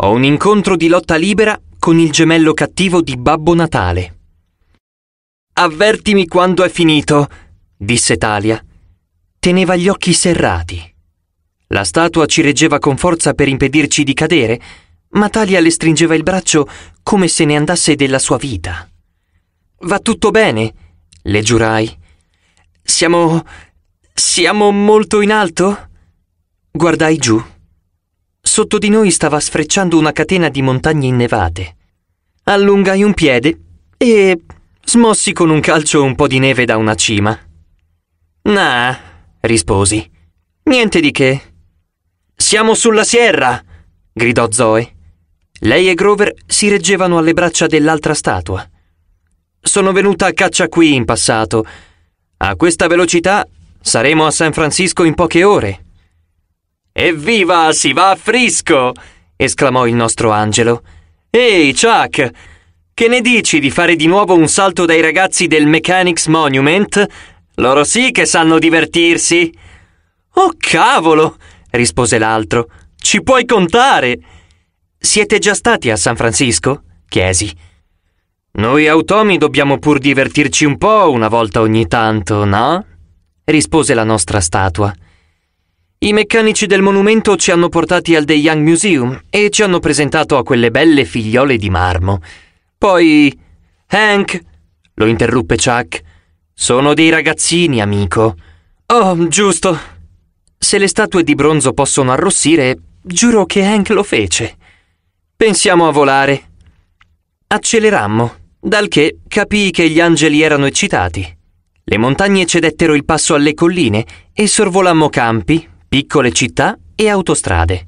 Ho un incontro di lotta libera con il gemello cattivo di Babbo Natale. Avvertimi quando è finito, disse Talia. Teneva gli occhi serrati. La statua ci reggeva con forza per impedirci di cadere, ma Talia le stringeva il braccio come se ne andasse della sua vita. Va tutto bene, le giurai. Siamo... siamo molto in alto? Guardai giù. Sotto di noi stava sfrecciando una catena di montagne innevate. Allungai un piede e smossi con un calcio un po' di neve da una cima. Nah, risposi. Niente di che. Siamo sulla sierra! gridò Zoe. Lei e Grover si reggevano alle braccia dell'altra statua. Sono venuta a caccia qui in passato. A questa velocità saremo a San Francisco in poche ore. Evviva, si va a Frisco! esclamò il nostro angelo. Ehi, Chuck! Che ne dici di fare di nuovo un salto dai ragazzi del Mechanics Monument? Loro sì che sanno divertirsi! Oh cavolo! rispose l'altro. Ci puoi contare! Siete già stati a San Francisco? chiesi. Noi automi dobbiamo pur divertirci un po' una volta ogni tanto, no? rispose la nostra statua. I meccanici del monumento ci hanno portati al De Young Museum e ci hanno presentato a quelle belle figliole di marmo. Poi... Hank, lo interruppe Chuck, sono dei ragazzini, amico. Oh, giusto. Se le statue di bronzo possono arrossire, giuro che Hank lo fece. Pensiamo a volare. Accelerammo, dal che capii che gli angeli erano eccitati. Le montagne cedettero il passo alle colline e sorvolammo campi, piccole città e autostrade.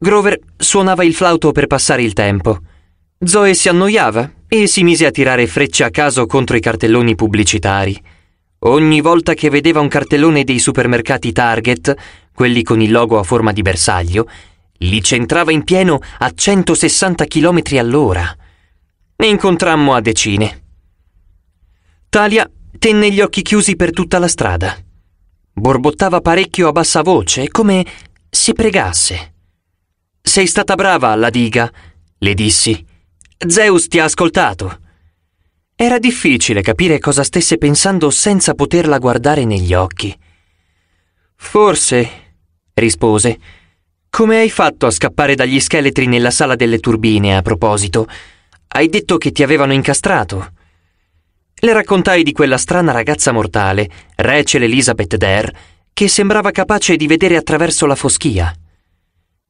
Grover suonava il flauto per passare il tempo. Zoe si annoiava e si mise a tirare frecce a caso contro i cartelloni pubblicitari. Ogni volta che vedeva un cartellone dei supermercati Target, quelli con il logo a forma di bersaglio, li centrava in pieno a 160 km all'ora. Ne incontrammo a decine. Talia tenne gli occhi chiusi per tutta la strada. Borbottava parecchio a bassa voce, come se pregasse. Sei stata brava alla diga, le dissi. Zeus ti ha ascoltato. Era difficile capire cosa stesse pensando senza poterla guardare negli occhi. Forse, rispose, come hai fatto a scappare dagli scheletri nella sala delle turbine a proposito? Hai detto che ti avevano incastrato. Le raccontai di quella strana ragazza mortale, Rachel Elizabeth Dare, che sembrava capace di vedere attraverso la foschia.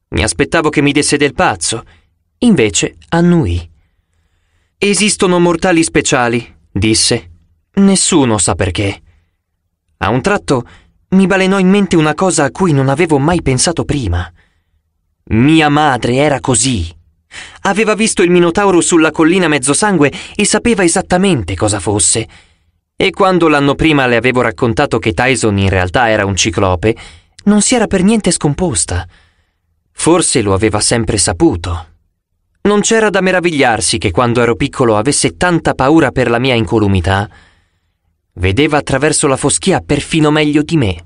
Mi aspettavo che mi desse del pazzo, invece annui. Esistono mortali speciali, disse. Nessuno sa perché. A un tratto mi balenò in mente una cosa a cui non avevo mai pensato prima. Mia madre era così. Aveva visto il Minotauro sulla collina Mezzosangue e sapeva esattamente cosa fosse. E quando l'anno prima le avevo raccontato che Tyson in realtà era un ciclope, non si era per niente scomposta. Forse lo aveva sempre saputo. Non c'era da meravigliarsi che quando ero piccolo avesse tanta paura per la mia incolumità. Vedeva attraverso la foschia perfino meglio di me.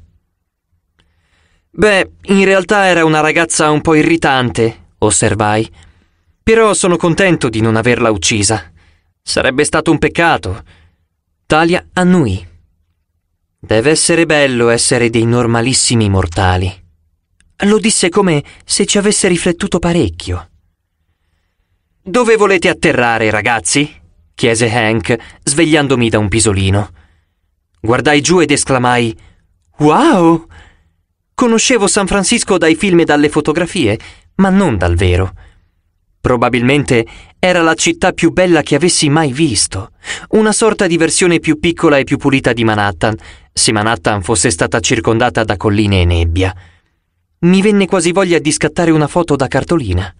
Beh, in realtà era una ragazza un po' irritante, osservai. Però sono contento di non averla uccisa. Sarebbe stato un peccato. Talia annui. Deve essere bello essere dei normalissimi mortali. Lo disse come se ci avesse riflettuto parecchio. Dove volete atterrare, ragazzi? chiese Hank, svegliandomi da un pisolino. Guardai giù ed esclamai Wow! Conoscevo San Francisco dai film e dalle fotografie, ma non dal vero. Probabilmente era la città più bella che avessi mai visto, una sorta di versione più piccola e più pulita di Manhattan, se Manhattan fosse stata circondata da colline e nebbia. Mi venne quasi voglia di scattare una foto da cartolina.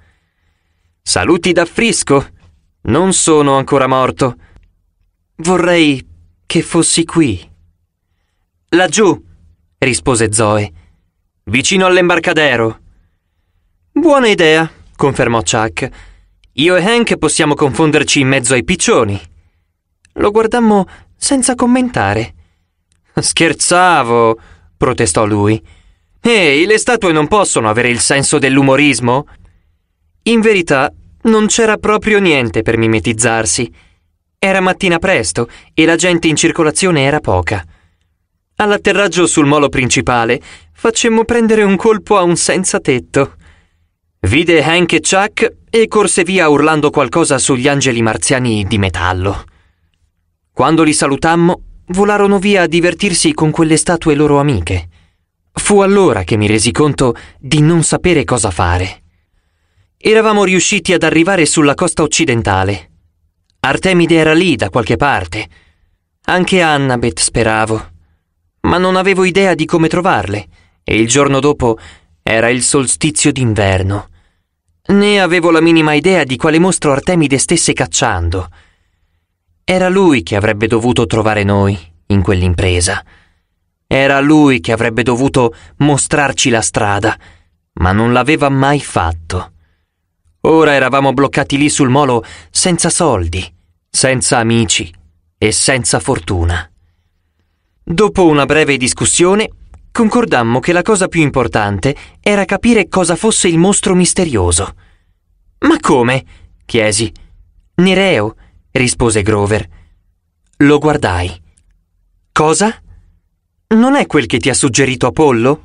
Saluti da Frisco! Non sono ancora morto. Vorrei che fossi qui. Laggiù, rispose Zoe, vicino all'embarcadero. Buona idea confermò Chuck. Io e Hank possiamo confonderci in mezzo ai piccioni. Lo guardammo senza commentare. Scherzavo, protestò lui. Ehi, le statue non possono avere il senso dell'umorismo? In verità, non c'era proprio niente per mimetizzarsi. Era mattina presto e la gente in circolazione era poca. All'atterraggio sul molo principale facemmo prendere un colpo a un senza tetto. Vide Hank e Chuck e corse via urlando qualcosa sugli angeli marziani di metallo. Quando li salutammo, volarono via a divertirsi con quelle statue loro amiche. Fu allora che mi resi conto di non sapere cosa fare. Eravamo riusciti ad arrivare sulla costa occidentale. Artemide era lì da qualche parte. Anche Annabeth speravo, ma non avevo idea di come trovarle e il giorno dopo era il solstizio d'inverno. Né avevo la minima idea di quale mostro Artemide stesse cacciando. Era lui che avrebbe dovuto trovare noi in quell'impresa. Era lui che avrebbe dovuto mostrarci la strada, ma non l'aveva mai fatto. Ora eravamo bloccati lì sul molo senza soldi, senza amici e senza fortuna. Dopo una breve discussione, concordammo che la cosa più importante era capire cosa fosse il mostro misterioso. Ma come? chiesi. Nereo, rispose Grover. Lo guardai. Cosa? Non è quel che ti ha suggerito Apollo?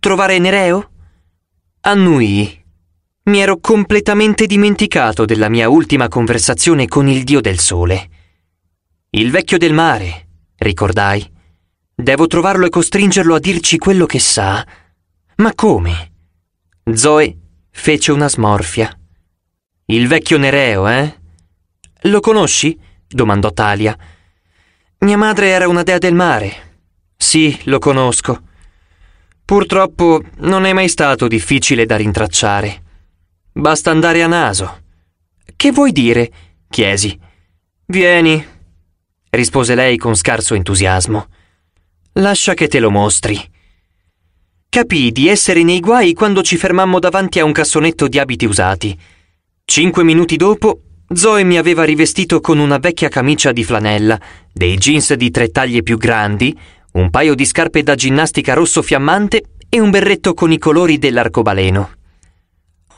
Trovare Nereo? Annui. Mi ero completamente dimenticato della mia ultima conversazione con il dio del sole. Il vecchio del mare, ricordai. Devo trovarlo e costringerlo a dirci quello che sa. Ma come? Zoe fece una smorfia. Il vecchio Nereo, eh? Lo conosci? domandò Talia. Mia madre era una dea del mare. Sì, lo conosco. Purtroppo non è mai stato difficile da rintracciare. Basta andare a naso. Che vuoi dire? chiesi. Vieni, rispose lei con scarso entusiasmo. Lascia che te lo mostri. Capii di essere nei guai quando ci fermammo davanti a un cassonetto di abiti usati. Cinque minuti dopo, Zoe mi aveva rivestito con una vecchia camicia di flanella, dei jeans di tre taglie più grandi, un paio di scarpe da ginnastica rosso fiammante e un berretto con i colori dell'arcobaleno.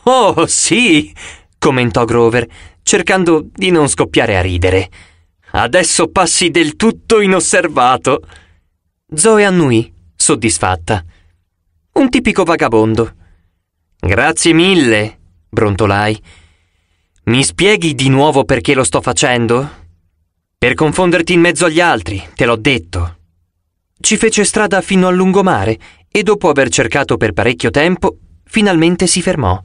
Oh, sì! commentò Grover, cercando di non scoppiare a ridere. Adesso passi del tutto inosservato. Zoe annui, soddisfatta. Un tipico vagabondo. Grazie mille, brontolai. Mi spieghi di nuovo perché lo sto facendo? Per confonderti in mezzo agli altri, te l'ho detto. Ci fece strada fino al lungomare e dopo aver cercato per parecchio tempo, finalmente si fermò.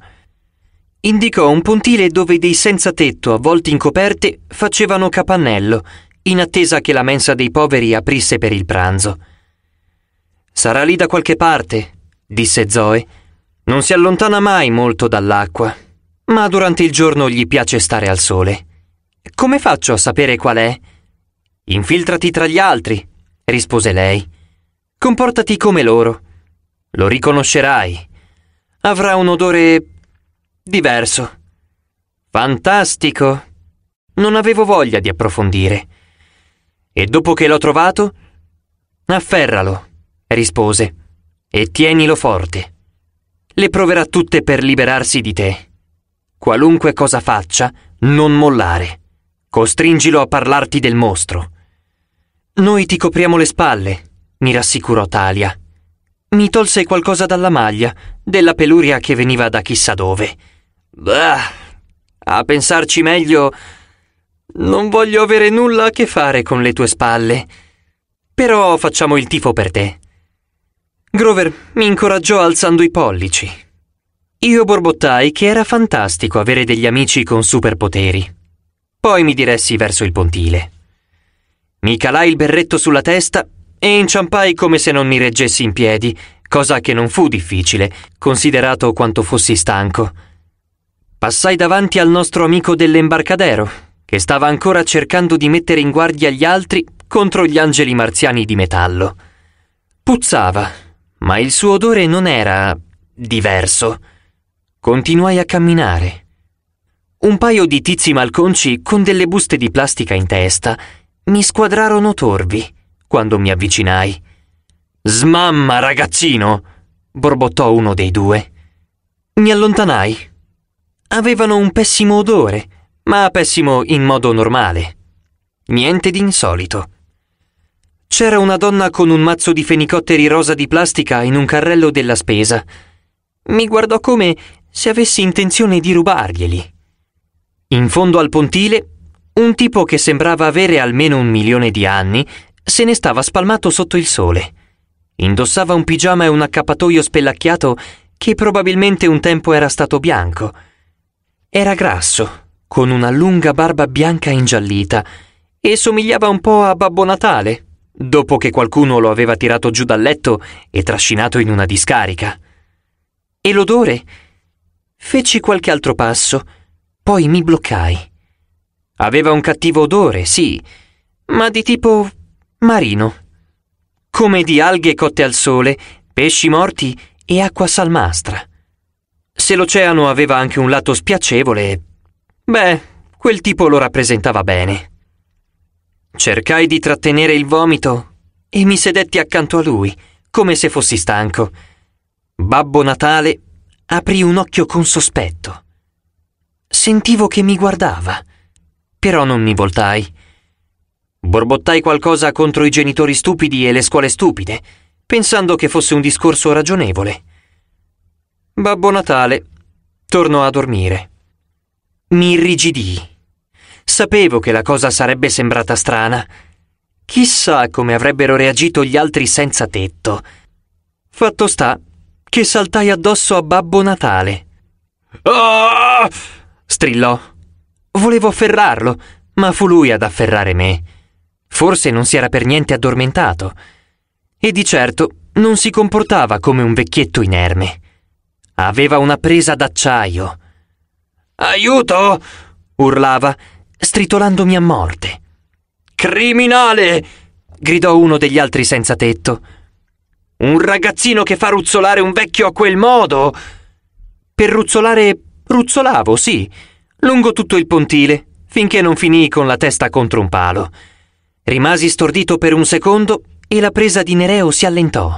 Indicò un pontile dove dei senza tetto avvolti in coperte facevano capannello, in attesa che la mensa dei poveri aprisse per il pranzo. Sarà lì da qualche parte, disse Zoe. Non si allontana mai molto dall'acqua, ma durante il giorno gli piace stare al sole. Come faccio a sapere qual è? Infiltrati tra gli altri, rispose lei. Comportati come loro. Lo riconoscerai. Avrà un odore diverso. Fantastico. Non avevo voglia di approfondire. E dopo che l'ho trovato, afferralo rispose, e tienilo forte. Le proverà tutte per liberarsi di te. Qualunque cosa faccia, non mollare. Costringilo a parlarti del mostro. Noi ti copriamo le spalle, mi rassicurò Talia. Mi tolse qualcosa dalla maglia, della peluria che veniva da chissà dove. Bah, a pensarci meglio, non voglio avere nulla a che fare con le tue spalle. Però facciamo il tifo per te. Grover mi incoraggiò alzando i pollici. Io borbottai che era fantastico avere degli amici con superpoteri. Poi mi diressi verso il pontile. Mi calai il berretto sulla testa e inciampai come se non mi reggessi in piedi, cosa che non fu difficile, considerato quanto fossi stanco. Passai davanti al nostro amico dell'embarcadero, che stava ancora cercando di mettere in guardia gli altri contro gli angeli marziani di metallo. Puzzava, ma il suo odore non era diverso. Continuai a camminare. Un paio di tizi malconci con delle buste di plastica in testa mi squadrarono torvi quando mi avvicinai. Smamma, ragazzino! borbottò uno dei due. Mi allontanai. Avevano un pessimo odore, ma pessimo in modo normale. Niente di insolito. C'era una donna con un mazzo di fenicotteri rosa di plastica in un carrello della spesa. Mi guardò come se avessi intenzione di rubarglieli. In fondo al pontile, un tipo che sembrava avere almeno un milione di anni se ne stava spalmato sotto il sole. Indossava un pigiama e un accappatoio spellacchiato che probabilmente un tempo era stato bianco. Era grasso, con una lunga barba bianca ingiallita, e somigliava un po' a Babbo Natale, dopo che qualcuno lo aveva tirato giù dal letto e trascinato in una discarica. E l'odore? Feci qualche altro passo, poi mi bloccai. Aveva un cattivo odore, sì, ma di tipo marino, come di alghe cotte al sole, pesci morti e acqua salmastra. Se l'oceano aveva anche un lato spiacevole, beh, quel tipo lo rappresentava bene. Cercai di trattenere il vomito e mi sedetti accanto a lui, come se fossi stanco. Babbo Natale aprì un occhio con sospetto. Sentivo che mi guardava, però non mi voltai. Borbottai qualcosa contro i genitori stupidi e le scuole stupide, pensando che fosse un discorso ragionevole. Babbo Natale tornò a dormire. Mi irrigidii Sapevo che la cosa sarebbe sembrata strana. Chissà come avrebbero reagito gli altri senza tetto. Fatto sta che saltai addosso a Babbo Natale. Ah! strillò. Volevo afferrarlo, ma fu lui ad afferrare me. Forse non si era per niente addormentato. E di certo non si comportava come un vecchietto inerme. Aveva una presa d'acciaio. Aiuto! urlava stritolandomi a morte. Criminale! gridò uno degli altri senza tetto. Un ragazzino che fa ruzzolare un vecchio a quel modo! Per ruzzolare ruzzolavo, sì, lungo tutto il pontile, finché non finii con la testa contro un palo. Rimasi stordito per un secondo e la presa di Nereo si allentò.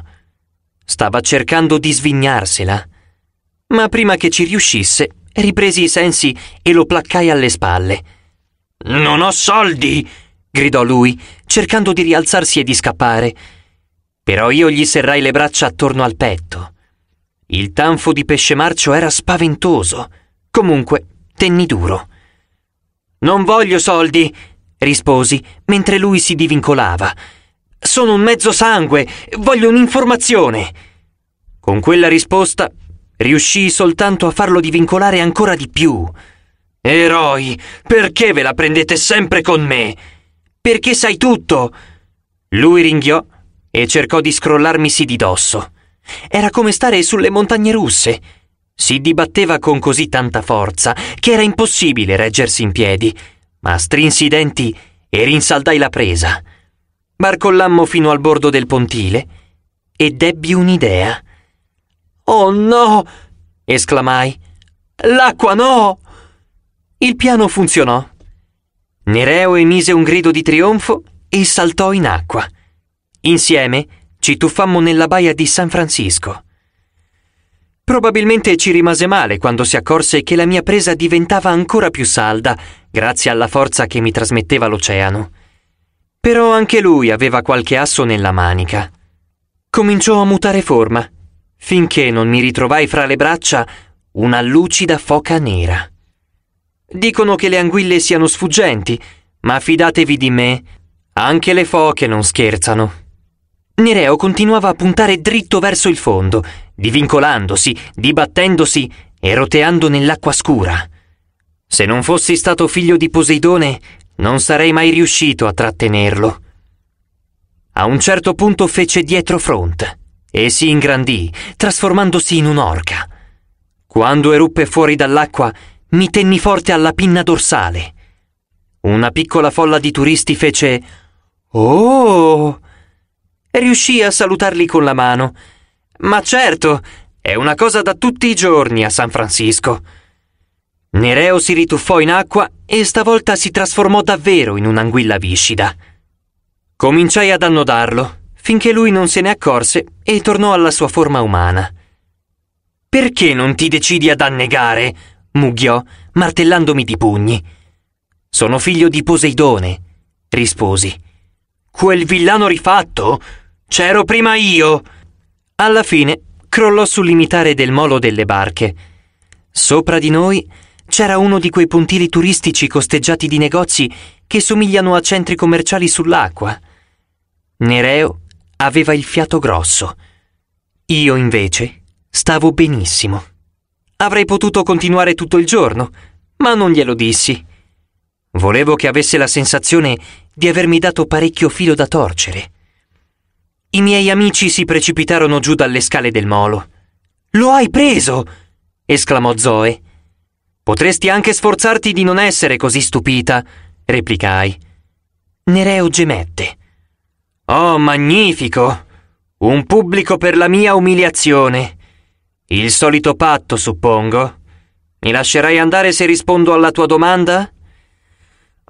Stava cercando di svignarsela. Ma prima che ci riuscisse, ripresi i sensi e lo placcai alle spalle. Non ho soldi! gridò lui, cercando di rialzarsi e di scappare. Però io gli serrai le braccia attorno al petto. Il tanfo di pesce marcio era spaventoso. Comunque, tenni duro. Non voglio soldi, risposi, mentre lui si divincolava. Sono un mezzo sangue, voglio un'informazione. Con quella risposta riuscii soltanto a farlo divincolare ancora di più. Eroi, perché ve la prendete sempre con me? Perché sai tutto? Lui ringhiò e cercò di scrollarmisi di dosso. Era come stare sulle montagne russe. Si dibatteva con così tanta forza che era impossibile reggersi in piedi, ma strinsi i denti e rinsaldai la presa. Barcollammo fino al bordo del pontile ed ebbi un'idea. Oh no! esclamai. L'acqua no! Il piano funzionò. Nereo emise un grido di trionfo e saltò in acqua. Insieme ci tuffammo nella baia di San Francisco. Probabilmente ci rimase male quando si accorse che la mia presa diventava ancora più salda grazie alla forza che mi trasmetteva l'oceano. Però anche lui aveva qualche asso nella manica. Cominciò a mutare forma, finché non mi ritrovai fra le braccia una lucida foca nera. Dicono che le anguille siano sfuggenti, ma fidatevi di me, anche le foche non scherzano. Nereo continuava a puntare dritto verso il fondo, divincolandosi, dibattendosi e roteando nell'acqua scura. Se non fossi stato figlio di Poseidone, non sarei mai riuscito a trattenerlo. A un certo punto fece dietro front e si ingrandì, trasformandosi in un'orca. Quando eruppe fuori dall'acqua, mi tenni forte alla pinna dorsale. Una piccola folla di turisti fece Oh! e riuscì a salutarli con la mano. Ma certo, è una cosa da tutti i giorni a San Francisco. Nereo si rituffò in acqua e stavolta si trasformò davvero in un'anguilla viscida. Cominciai ad annodarlo, finché lui non se ne accorse e tornò alla sua forma umana. Perché non ti decidi ad annegare? mugghiò, martellandomi di pugni. Sono figlio di Poseidone, risposi. Quel villano rifatto? C'ero prima io! Alla fine crollò sul limitare del molo delle barche. Sopra di noi c'era uno di quei puntili turistici costeggiati di negozi che somigliano a centri commerciali sull'acqua. Nereo aveva il fiato grosso. Io invece stavo benissimo. Avrei potuto continuare tutto il giorno, ma non glielo dissi. Volevo che avesse la sensazione di avermi dato parecchio filo da torcere. I miei amici si precipitarono giù dalle scale del molo. Lo hai preso! esclamò Zoe. Potresti anche sforzarti di non essere così stupita, replicai. Nereo gemette. Oh, magnifico! Un pubblico per la mia umiliazione! Il solito patto, suppongo. Mi lascerai andare se rispondo alla tua domanda?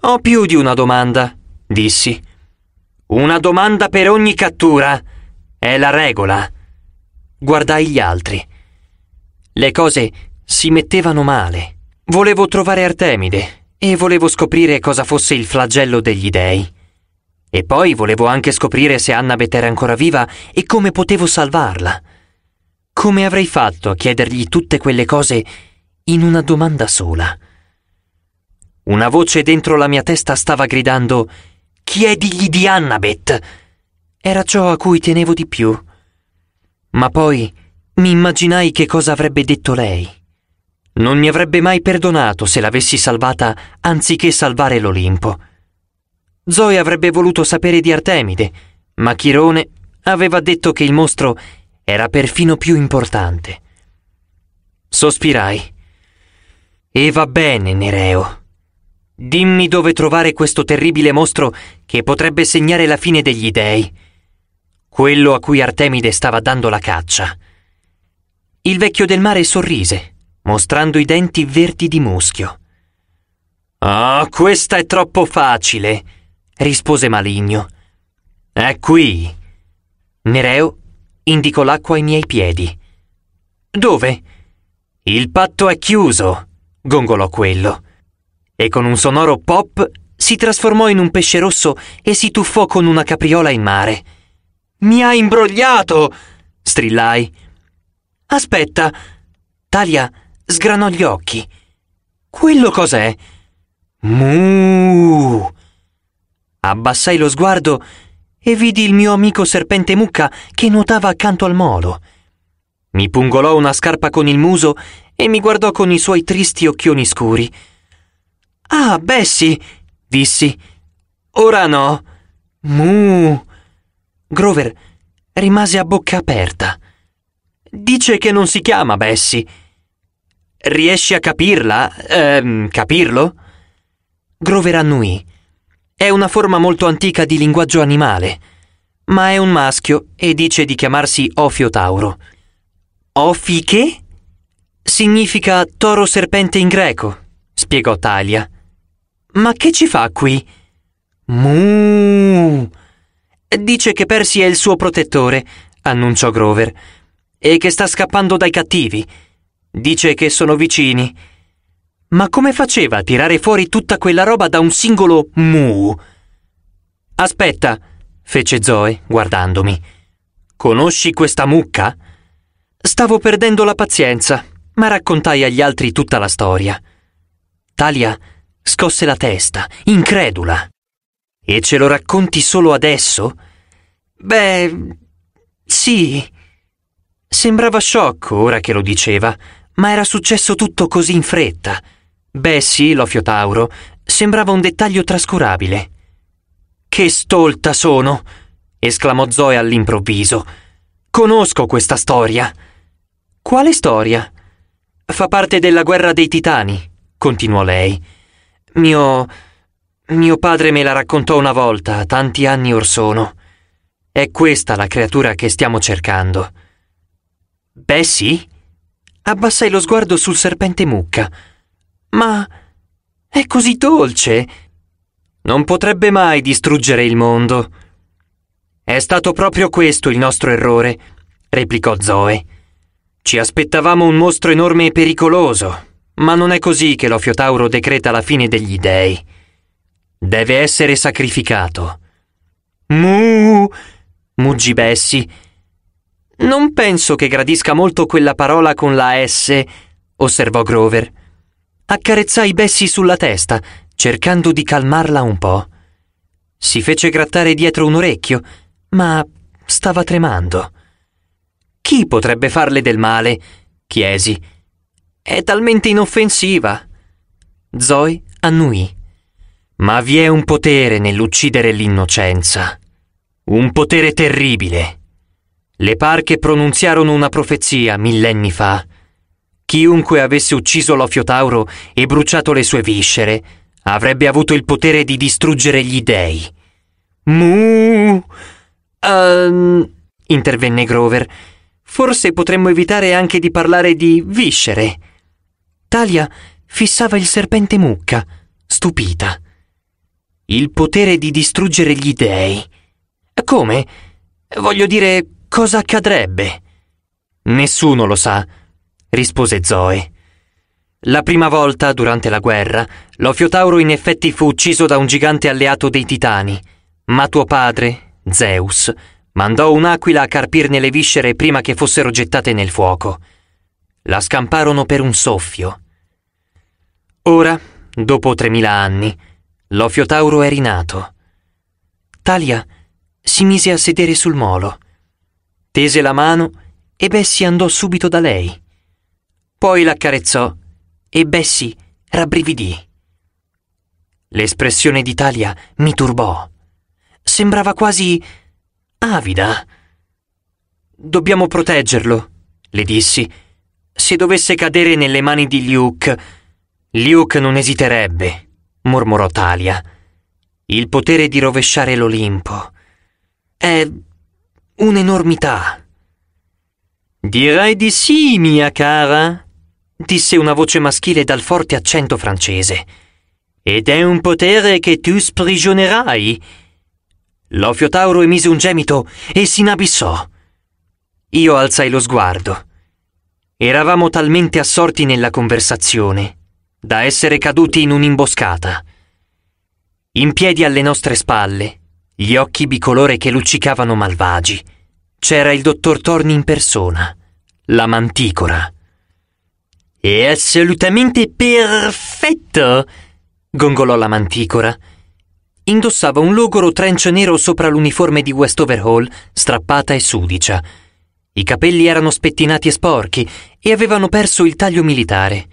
Ho più di una domanda, dissi. Una domanda per ogni cattura. È la regola. Guardai gli altri. Le cose si mettevano male. Volevo trovare Artemide e volevo scoprire cosa fosse il flagello degli dei. E poi volevo anche scoprire se Annabeth era ancora viva e come potevo salvarla. Come avrei fatto a chiedergli tutte quelle cose in una domanda sola? Una voce dentro la mia testa stava gridando Chiedigli di Annabeth! Era ciò a cui tenevo di più. Ma poi mi immaginai che cosa avrebbe detto lei. Non mi avrebbe mai perdonato se l'avessi salvata anziché salvare l'Olimpo. Zoe avrebbe voluto sapere di Artemide, ma Chirone aveva detto che il mostro era perfino più importante. Sospirai. E va bene, Nereo. Dimmi dove trovare questo terribile mostro che potrebbe segnare la fine degli dei. Quello a cui Artemide stava dando la caccia. Il vecchio del mare sorrise, mostrando i denti verdi di muschio. Ah, oh, questa è troppo facile, rispose Maligno. È qui. Nereo indicò l'acqua ai miei piedi. Dove? Il patto è chiuso, gongolò quello. E con un sonoro pop si trasformò in un pesce rosso e si tuffò con una capriola in mare. Mi ha imbrogliato! strillai. Aspetta! Talia sgranò gli occhi. Quello cos'è? Muuuh! Abbassai lo sguardo e vidi il mio amico serpente mucca che nuotava accanto al molo. Mi pungolò una scarpa con il muso e mi guardò con i suoi tristi occhioni scuri. Ah, Bessie, dissi. Ora no. Mu. Grover rimase a bocca aperta. Dice che non si chiama Bessie. Riesci a capirla? Ehm, capirlo? Grover annuì. È una forma molto antica di linguaggio animale, ma è un maschio e dice di chiamarsi Ofiotauro. Ofi che? Significa toro serpente in greco, spiegò Talia. Ma che ci fa qui? Mu. Dice che Percy è il suo protettore, annunciò Grover, e che sta scappando dai cattivi. Dice che sono vicini ma come faceva a tirare fuori tutta quella roba da un singolo mu? Aspetta, fece Zoe, guardandomi. Conosci questa mucca? Stavo perdendo la pazienza, ma raccontai agli altri tutta la storia. Talia scosse la testa, incredula. E ce lo racconti solo adesso? Beh, sì. Sembrava sciocco ora che lo diceva, ma era successo tutto così in fretta. Beh sì, l'Ofiotauro, sembrava un dettaglio trascurabile. Che stolta sono! esclamò Zoe all'improvviso. Conosco questa storia. Quale storia? Fa parte della guerra dei titani, continuò lei. Mio. mio padre me la raccontò una volta, tanti anni or sono. È questa la creatura che stiamo cercando. Beh sì. Abbassai lo sguardo sul serpente mucca. Ma è così dolce. Non potrebbe mai distruggere il mondo. È stato proprio questo il nostro errore, replicò Zoe. Ci aspettavamo un mostro enorme e pericoloso, ma non è così che l'Ofiotauro decreta la fine degli dei. Deve essere sacrificato. Mu! muggì Bessie. Non penso che gradisca molto quella parola con la S, osservò Grover. Accarezzai Bessie sulla testa, cercando di calmarla un po'. Si fece grattare dietro un orecchio, ma stava tremando. Chi potrebbe farle del male? chiesi. È talmente inoffensiva. Zoe annui. Ma vi è un potere nell'uccidere l'innocenza. Un potere terribile. Le parche pronunziarono una profezia millenni fa Chiunque avesse ucciso l'Ofiotauro e bruciato le sue viscere avrebbe avuto il potere di distruggere gli dei. Mu. Um, intervenne Grover. Forse potremmo evitare anche di parlare di viscere. Talia fissava il serpente mucca, stupita. Il potere di distruggere gli dei. Come? Voglio dire, cosa accadrebbe? Nessuno lo sa rispose Zoe. La prima volta, durante la guerra, l'Ofiotauro in effetti fu ucciso da un gigante alleato dei Titani, ma tuo padre, Zeus, mandò un'aquila a carpirne le viscere prima che fossero gettate nel fuoco. La scamparono per un soffio. Ora, dopo tremila anni, l'Ofiotauro è rinato. Talia si mise a sedere sul molo, tese la mano e Bessie andò subito da lei. Poi l'accarezzò e Bessie rabbrividì. L'espressione di Talia mi turbò. Sembrava quasi avida. Dobbiamo proteggerlo, le dissi. Se dovesse cadere nelle mani di Luke, Luke non esiterebbe, mormorò Talia. Il potere di rovesciare l'Olimpo. È un'enormità. Direi di sì, mia cara, disse una voce maschile dal forte accento francese. Ed è un potere che tu sprigionerai. L'Ofiotauro emise un gemito e si inabissò. Io alzai lo sguardo. Eravamo talmente assorti nella conversazione da essere caduti in un'imboscata. In piedi alle nostre spalle, gli occhi bicolore che luccicavano malvagi, c'era il dottor Torni in persona, la manticora. È assolutamente perfetto! gongolò la manticora. Indossava un logoro trencio nero sopra l'uniforme di Westover Hall, strappata e sudicia. I capelli erano spettinati e sporchi e avevano perso il taglio militare.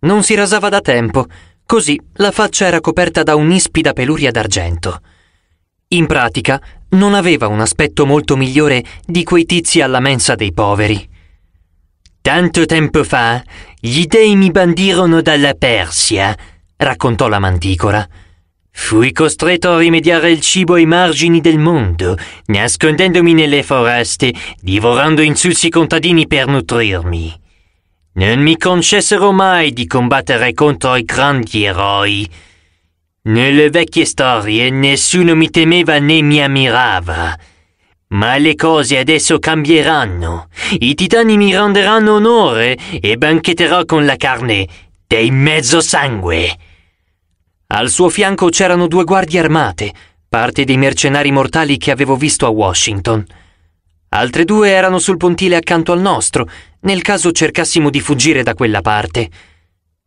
Non si rasava da tempo, così la faccia era coperta da un'ispida peluria d'argento. In pratica, non aveva un aspetto molto migliore di quei tizi alla mensa dei poveri. Tanto tempo fa gli dei mi bandirono dalla Persia, raccontò la mandicola. Fui costretto a rimediare il cibo ai margini del mondo, nascondendomi nelle foreste, divorando insulsi contadini per nutrirmi. Non mi concessero mai di combattere contro i grandi eroi. Nelle vecchie storie nessuno mi temeva né mi ammirava. Ma le cose adesso cambieranno. I titani mi renderanno onore e banchetterò con la carne dei mezzo sangue. Al suo fianco c'erano due guardie armate, parte dei mercenari mortali che avevo visto a Washington. Altre due erano sul pontile accanto al nostro, nel caso cercassimo di fuggire da quella parte.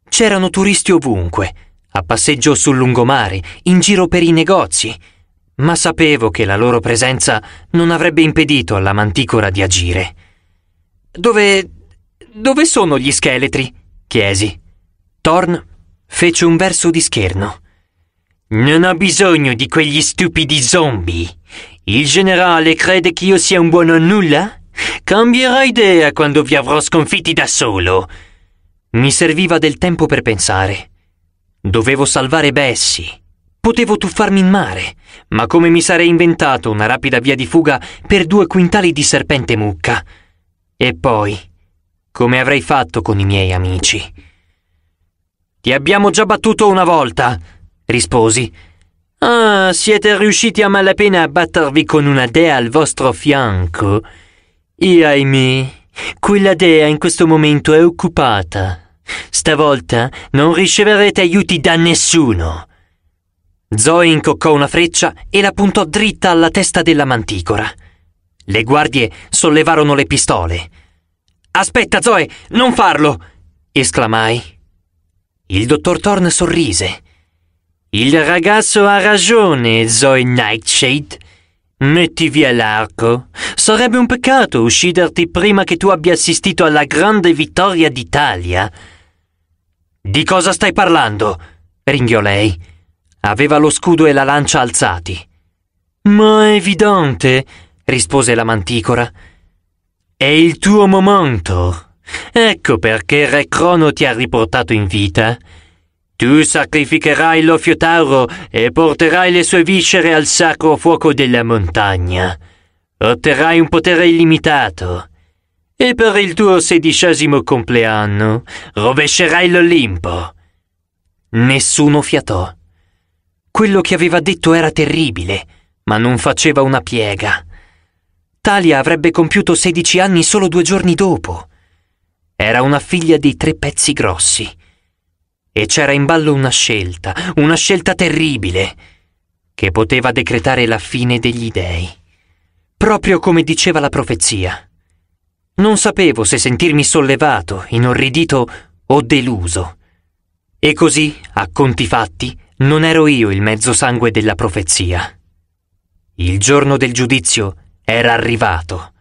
C'erano turisti ovunque, a passeggio sul lungomare, in giro per i negozi ma sapevo che la loro presenza non avrebbe impedito alla manticora di agire. Dove... dove sono gli scheletri? chiesi. Thorn fece un verso di scherno. Non ho bisogno di quegli stupidi zombie. Il generale crede che io sia un buono a nulla? Cambierà idea quando vi avrò sconfitti da solo. Mi serviva del tempo per pensare. Dovevo salvare Bessie Potevo tuffarmi in mare, ma come mi sarei inventato una rapida via di fuga per due quintali di serpente mucca? E poi, come avrei fatto con i miei amici? Ti abbiamo già battuto una volta, risposi. Ah, siete riusciti a malapena a battervi con una dea al vostro fianco. E ahimè, quella dea in questo momento è occupata. Stavolta non riceverete aiuti da nessuno. Zoe incoccò una freccia e la puntò dritta alla testa della manticora. Le guardie sollevarono le pistole. Aspetta, Zoe, non farlo! esclamai. Il dottor Thorn sorrise. Il ragazzo ha ragione, Zoe Nightshade. Metti via l'arco. Sarebbe un peccato ucciderti prima che tu abbia assistito alla grande vittoria d'Italia. Di cosa stai parlando? ringhiò lei. Aveva lo scudo e la lancia alzati. Ma è evidente, rispose la manticora. È il tuo momento. Ecco perché Re Crono ti ha riportato in vita. Tu sacrificherai l'Ofiotauro e porterai le sue viscere al sacro fuoco della montagna. Otterrai un potere illimitato. E per il tuo sedicesimo compleanno rovescerai l'Olimpo. Nessuno fiatò. Quello che aveva detto era terribile, ma non faceva una piega. Talia avrebbe compiuto 16 anni solo due giorni dopo. Era una figlia di tre pezzi grossi. E c'era in ballo una scelta, una scelta terribile, che poteva decretare la fine degli dei. Proprio come diceva la profezia. Non sapevo se sentirmi sollevato, inorridito o deluso. E così, a conti fatti, non ero io il mezzo sangue della profezia. Il giorno del giudizio era arrivato.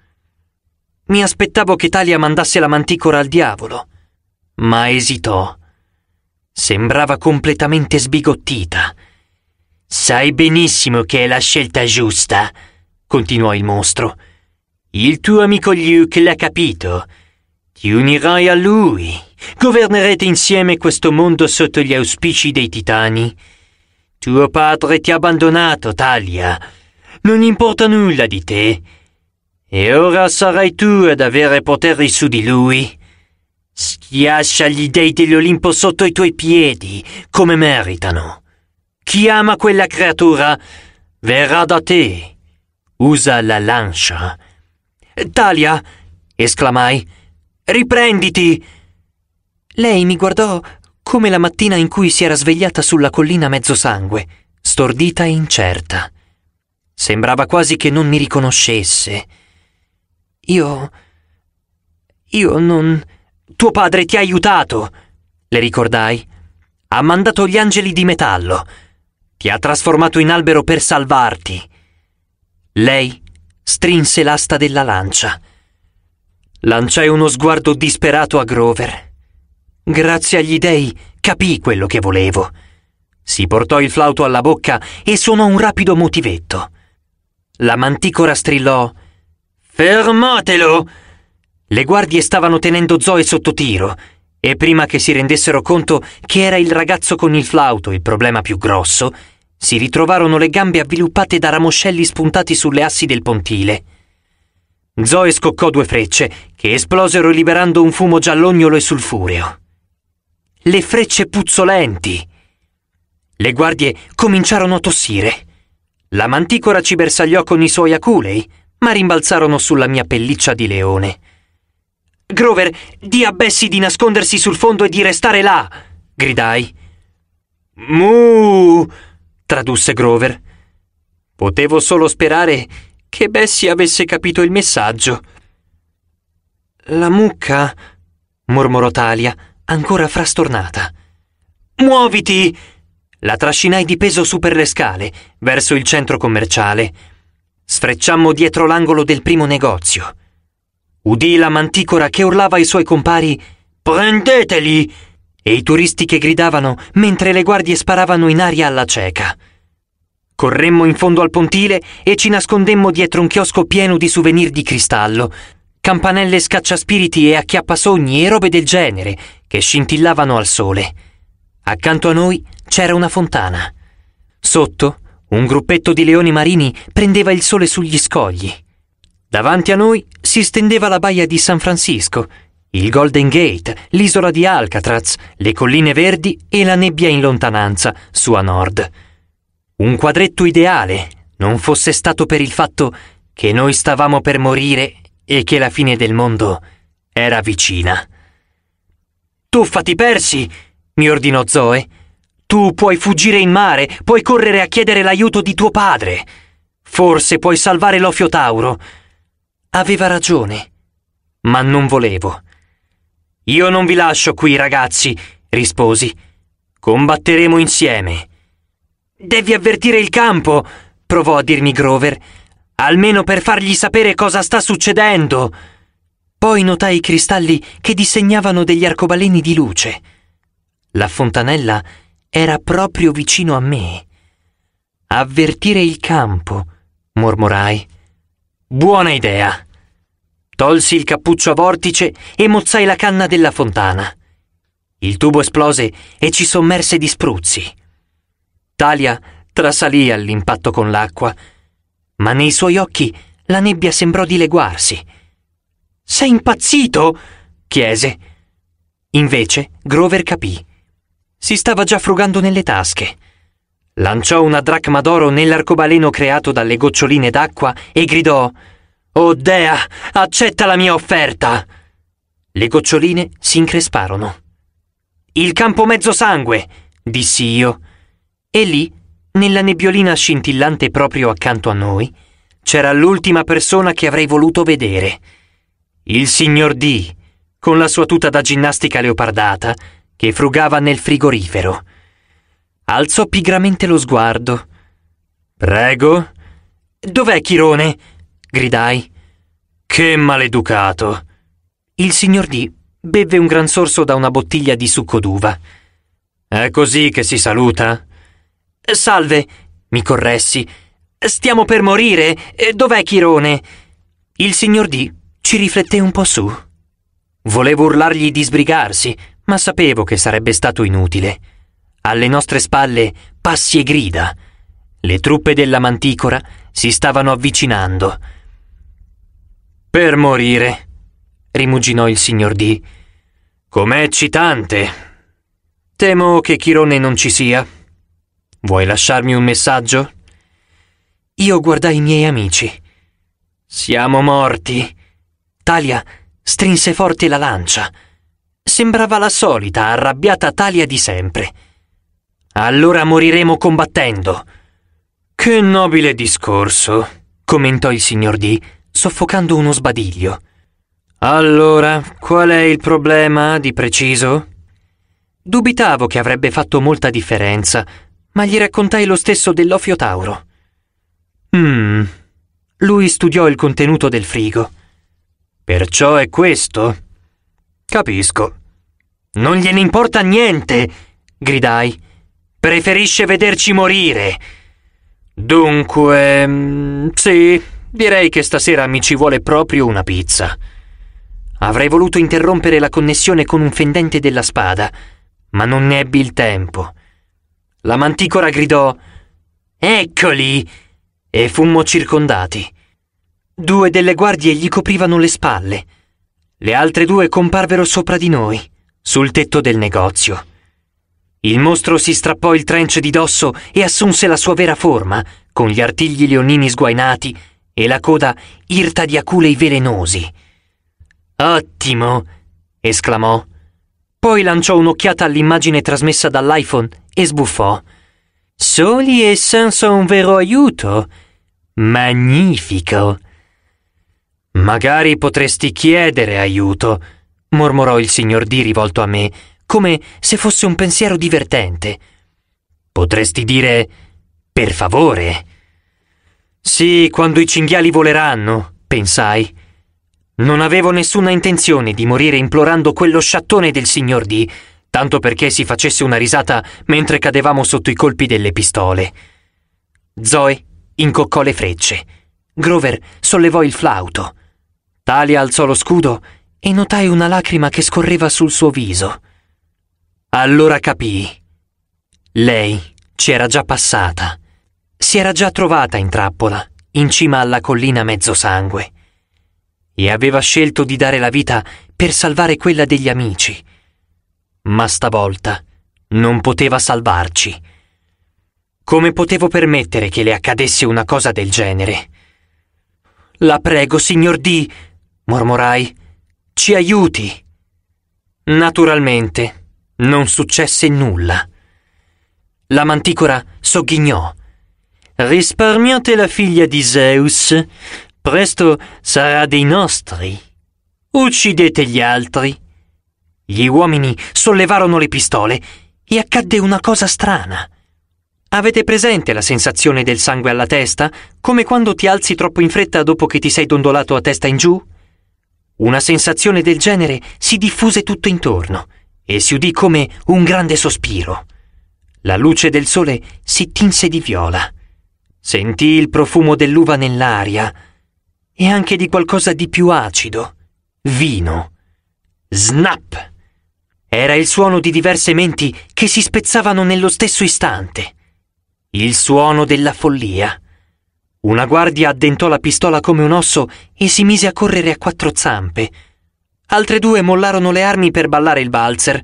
Mi aspettavo che Talia mandasse la manticora al diavolo, ma esitò. Sembrava completamente sbigottita. Sai benissimo che è la scelta giusta, continuò il mostro. Il tuo amico Luke l'ha capito. Ti unirai a lui. Governerete insieme questo mondo sotto gli auspici dei titani. Tuo padre ti ha abbandonato, Talia. Non importa nulla di te. E ora sarai tu ad avere poteri su di lui. Schiaccia gli dei dell'Olimpo sotto i tuoi piedi, come meritano. Chi ama quella creatura verrà da te. Usa la lancia. Talia, esclamai, riprenditi! Lei mi guardò come la mattina in cui si era svegliata sulla collina mezzo sangue, stordita e incerta. Sembrava quasi che non mi riconoscesse. Io... Io non... Tuo padre ti ha aiutato, le ricordai. Ha mandato gli angeli di metallo. Ti ha trasformato in albero per salvarti. Lei strinse l'asta della lancia. Lanciai uno sguardo disperato a Grover Grazie agli dèi, capii quello che volevo. Si portò il flauto alla bocca e suonò un rapido motivetto. La manticora strillò Fermatelo! Le guardie stavano tenendo Zoe sotto tiro e prima che si rendessero conto che era il ragazzo con il flauto il problema più grosso, si ritrovarono le gambe avviluppate da ramoscelli spuntati sulle assi del pontile. Zoe scoccò due frecce che esplosero liberando un fumo giallognolo e sulfureo le frecce puzzolenti. Le guardie cominciarono a tossire. La manticora ci bersagliò con i suoi aculei, ma rimbalzarono sulla mia pelliccia di leone. Grover, di a Bessie di nascondersi sul fondo e di restare là! gridai. Mu! tradusse Grover. Potevo solo sperare che Bessie avesse capito il messaggio. La mucca, mormorò Talia ancora frastornata. Muoviti! La trascinai di peso su per le scale, verso il centro commerciale. Sfrecciammo dietro l'angolo del primo negozio. Udì la manticora che urlava ai suoi compari Prendeteli! e i turisti che gridavano mentre le guardie sparavano in aria alla cieca. Corremmo in fondo al pontile e ci nascondemmo dietro un chiosco pieno di souvenir di cristallo, campanelle scaccia spiriti e acchiappa sogni e robe del genere che scintillavano al sole. Accanto a noi c'era una fontana. Sotto, un gruppetto di leoni marini prendeva il sole sugli scogli. Davanti a noi si stendeva la baia di San Francisco, il Golden Gate, l'isola di Alcatraz, le colline verdi e la nebbia in lontananza, su a nord. Un quadretto ideale, non fosse stato per il fatto che noi stavamo per morire e che la fine del mondo era vicina. Tuffati, Persi! mi ordinò Zoe. Tu puoi fuggire in mare, puoi correre a chiedere l'aiuto di tuo padre. Forse puoi salvare l'Ofio Tauro. Aveva ragione, ma non volevo. Io non vi lascio qui, ragazzi, risposi. Combatteremo insieme. Devi avvertire il campo, provò a dirmi Grover almeno per fargli sapere cosa sta succedendo. Poi notai i cristalli che disegnavano degli arcobaleni di luce. La fontanella era proprio vicino a me. Avvertire il campo, mormorai. Buona idea. Tolsi il cappuccio a vortice e mozzai la canna della fontana. Il tubo esplose e ci sommerse di spruzzi. Talia trasalì all'impatto con l'acqua ma nei suoi occhi la nebbia sembrò dileguarsi. Sei impazzito? chiese. Invece Grover capì. Si stava già frugando nelle tasche. Lanciò una dracma d'oro nell'arcobaleno creato dalle goccioline d'acqua e gridò Oh Dea, accetta la mia offerta! Le goccioline si incresparono. Il campo mezzo sangue, dissi io. E lì nella nebbiolina scintillante proprio accanto a noi c'era l'ultima persona che avrei voluto vedere. Il signor D, con la sua tuta da ginnastica leopardata, che frugava nel frigorifero. Alzò pigramente lo sguardo. Prego? Dov'è Chirone? gridai. Che maleducato! Il signor D bevve un gran sorso da una bottiglia di succo d'uva. È così che si saluta? Salve, mi corressi. Stiamo per morire? Eh, dov'è Chirone? Il signor D ci rifletté un po' su. Volevo urlargli di sbrigarsi, ma sapevo che sarebbe stato inutile. Alle nostre spalle passi e grida. Le truppe della manticora si stavano avvicinando. Per morire, rimuginò il signor D. Com'è eccitante. Temo che Chirone non ci sia. Vuoi lasciarmi un messaggio? Io guardai i miei amici. Siamo morti. Talia strinse forte la lancia. Sembrava la solita, arrabbiata Talia di sempre. Allora moriremo combattendo. Che nobile discorso, commentò il signor D, soffocando uno sbadiglio. Allora, qual è il problema di preciso? Dubitavo che avrebbe fatto molta differenza, ma gli raccontai lo stesso dell'Ofio Tauro. Mmm. Lui studiò il contenuto del frigo. Perciò è questo? Capisco. Non gliene importa niente, gridai. Preferisce vederci morire. Dunque, mm, sì, direi che stasera mi ci vuole proprio una pizza. Avrei voluto interrompere la connessione con un fendente della spada, ma non ne ebbi il tempo. La manticora gridò Eccoli! e fummo circondati. Due delle guardie gli coprivano le spalle. Le altre due comparvero sopra di noi, sul tetto del negozio. Il mostro si strappò il trench di dosso e assunse la sua vera forma, con gli artigli leonini sguainati e la coda irta di aculei velenosi. Ottimo! esclamò. Poi lanciò un'occhiata all'immagine trasmessa dall'iPhone e sbuffò. Soli e senza un vero aiuto. Magnifico. Magari potresti chiedere aiuto, mormorò il signor D rivolto a me, come se fosse un pensiero divertente. Potresti dire per favore. Sì, quando i cinghiali voleranno, pensai. Non avevo nessuna intenzione di morire implorando quello sciattone del signor D, tanto perché si facesse una risata mentre cadevamo sotto i colpi delle pistole. Zoe incoccò le frecce. Grover sollevò il flauto. Talia alzò lo scudo e notai una lacrima che scorreva sul suo viso. Allora capii. Lei ci era già passata. Si era già trovata in trappola, in cima alla collina mezzosangue. E aveva scelto di dare la vita per salvare quella degli amici ma stavolta non poteva salvarci. Come potevo permettere che le accadesse una cosa del genere? La prego, signor D, mormorai, ci aiuti. Naturalmente, non successe nulla. La manticora sogghignò. Risparmiate la figlia di Zeus, presto sarà dei nostri. Uccidete gli altri gli uomini sollevarono le pistole e accadde una cosa strana. Avete presente la sensazione del sangue alla testa, come quando ti alzi troppo in fretta dopo che ti sei dondolato a testa in giù? Una sensazione del genere si diffuse tutto intorno e si udì come un grande sospiro. La luce del sole si tinse di viola. Sentì il profumo dell'uva nell'aria e anche di qualcosa di più acido, vino. Snap! era il suono di diverse menti che si spezzavano nello stesso istante. Il suono della follia. Una guardia addentò la pistola come un osso e si mise a correre a quattro zampe. Altre due mollarono le armi per ballare il valzer.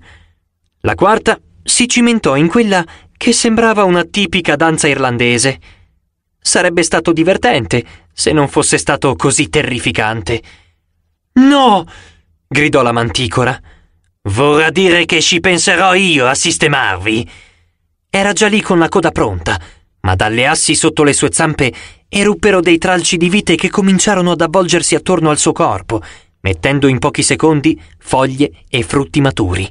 La quarta si cimentò in quella che sembrava una tipica danza irlandese. Sarebbe stato divertente se non fosse stato così terrificante. No! gridò la manticora. Vorrà dire che ci penserò io a sistemarvi. Era già lì con la coda pronta, ma dalle assi sotto le sue zampe eruppero dei tralci di vite che cominciarono ad avvolgersi attorno al suo corpo, mettendo in pochi secondi foglie e frutti maturi.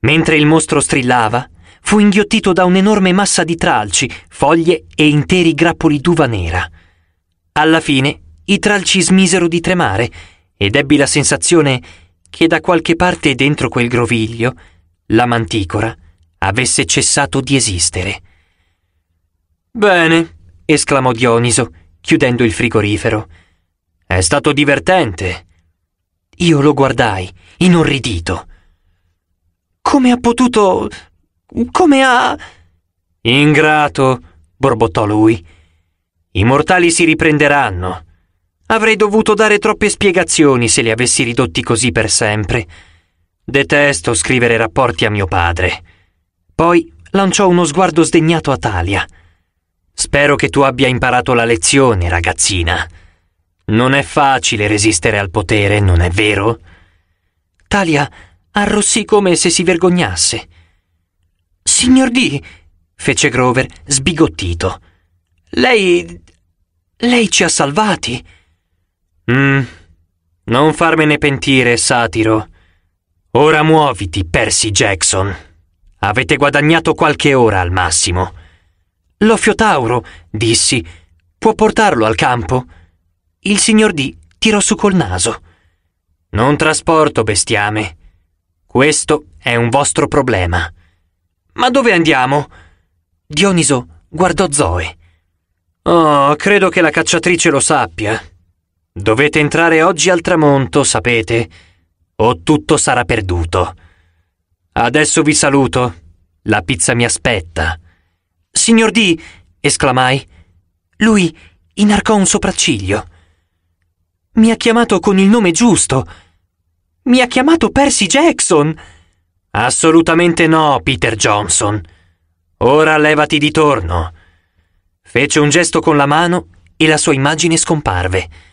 Mentre il mostro strillava, fu inghiottito da un'enorme massa di tralci, foglie e interi grappoli d'uva nera. Alla fine i tralci smisero di tremare ed ebbi la sensazione che da qualche parte dentro quel groviglio la manticora avesse cessato di esistere. Bene, esclamò Dioniso, chiudendo il frigorifero. È stato divertente. Io lo guardai, inorridito. Come ha potuto... come ha... Ingrato, borbottò lui. I mortali si riprenderanno. Avrei dovuto dare troppe spiegazioni se li avessi ridotti così per sempre. Detesto scrivere rapporti a mio padre. Poi lanciò uno sguardo sdegnato a Talia. Spero che tu abbia imparato la lezione, ragazzina. Non è facile resistere al potere, non è vero? Talia arrossì come se si vergognasse. Signor D, fece Grover, sbigottito. Lei... lei ci ha salvati. Mm, non farmene pentire, satiro. Ora muoviti, Percy Jackson. Avete guadagnato qualche ora al massimo. Lo fiotauro, dissi, può portarlo al campo? Il signor D tirò su col naso. Non trasporto bestiame. Questo è un vostro problema. Ma dove andiamo? Dioniso guardò Zoe. Oh, credo che la cacciatrice lo sappia. Dovete entrare oggi al tramonto, sapete, o tutto sarà perduto. Adesso vi saluto. La pizza mi aspetta. Signor D, esclamai. Lui inarcò un sopracciglio. Mi ha chiamato con il nome giusto. Mi ha chiamato Percy Jackson. Assolutamente no, Peter Johnson. Ora levati di torno. Fece un gesto con la mano e la sua immagine scomparve.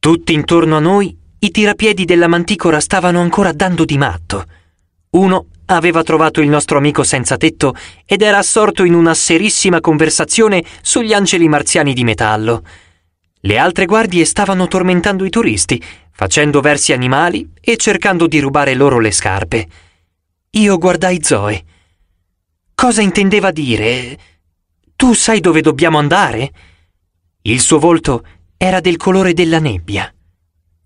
Tutti intorno a noi i tirapiedi della manticora stavano ancora dando di matto. Uno aveva trovato il nostro amico senza tetto ed era assorto in una serissima conversazione sugli angeli marziani di metallo. Le altre guardie stavano tormentando i turisti, facendo versi animali e cercando di rubare loro le scarpe. Io guardai Zoe. Cosa intendeva dire? Tu sai dove dobbiamo andare? Il suo volto era del colore della nebbia.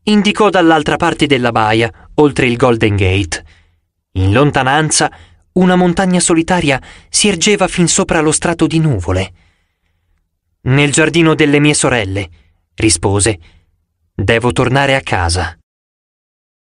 Indicò dall'altra parte della baia, oltre il Golden Gate. In lontananza, una montagna solitaria si ergeva fin sopra lo strato di nuvole. Nel giardino delle mie sorelle, rispose. Devo tornare a casa.